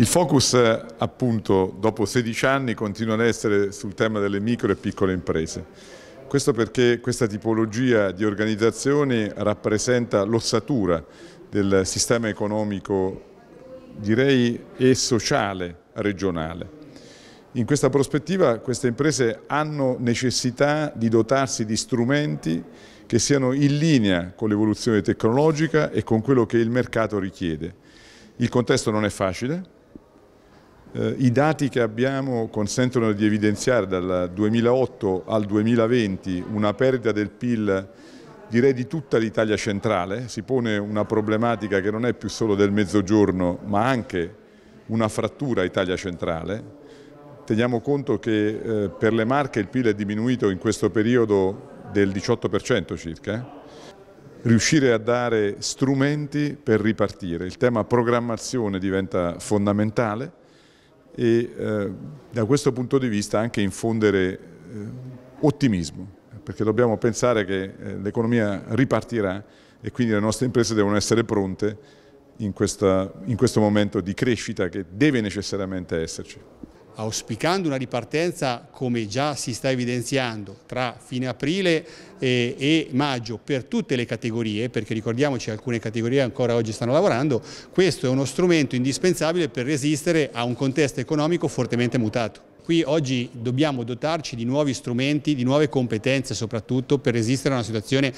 Il focus appunto dopo 16 anni continua ad essere sul tema delle micro e piccole imprese. Questo perché questa tipologia di organizzazioni rappresenta l'ossatura del sistema economico direi e sociale regionale. In questa prospettiva queste imprese hanno necessità di dotarsi di strumenti che siano in linea con l'evoluzione tecnologica e con quello che il mercato richiede. Il contesto non è facile, eh, I dati che abbiamo consentono di evidenziare dal 2008 al 2020 una perdita del PIL direi di tutta l'Italia centrale, si pone una problematica che non è più solo del mezzogiorno ma anche una frattura Italia centrale. Teniamo conto che eh, per le Marche il PIL è diminuito in questo periodo del 18% circa. Eh. Riuscire a dare strumenti per ripartire, il tema programmazione diventa fondamentale e eh, da questo punto di vista anche infondere eh, ottimismo perché dobbiamo pensare che eh, l'economia ripartirà e quindi le nostre imprese devono essere pronte in, questa, in questo momento di crescita che deve necessariamente esserci auspicando una ripartenza come già si sta evidenziando tra fine aprile e, e, maggio per tutte le categorie, perché ricordiamoci alcune categorie ancora oggi stanno lavorando, questo è uno strumento indispensabile per resistere a un contesto economico fortemente mutato. Qui oggi dobbiamo dotarci di nuovi strumenti, di nuove competenze soprattutto per resistere a una situazione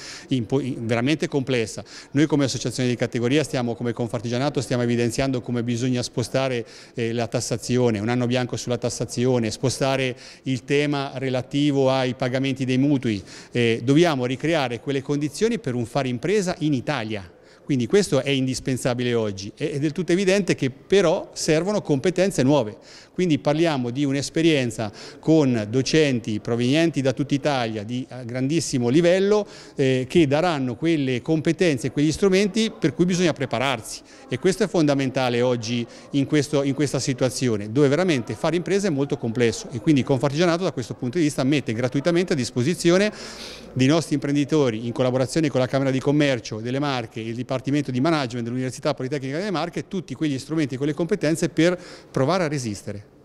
veramente complessa. Noi come associazione di categoria stiamo, come Confartigianato, stiamo evidenziando come bisogna spostare eh, la tassazione, un anno bianco sulla tassazione, spostare il tema relativo ai pagamenti dei mutui. Eh, dobbiamo ricreare quelle condizioni per un fare impresa in Italia quindi questo è indispensabile oggi è del tutto evidente che però servono competenze nuove. Quindi parliamo di un'esperienza con docenti provenienti da tutta Italia di eh, grandissimo livello eh, che daranno quelle competenze e quegli strumenti per cui bisogna prepararsi e questo è fondamentale oggi in, questo, in questa situazione dove veramente fare impresa è molto complesso e quindi Confartigianato da questo punto di vista mette gratuitamente a disposizione dei nostri imprenditori in collaborazione con la Camera di Commercio delle Marche e il Dipartimento Dipartimento di Management dell'Università Politecnica delle Marche tutti quegli strumenti e quelle competenze per provare a resistere.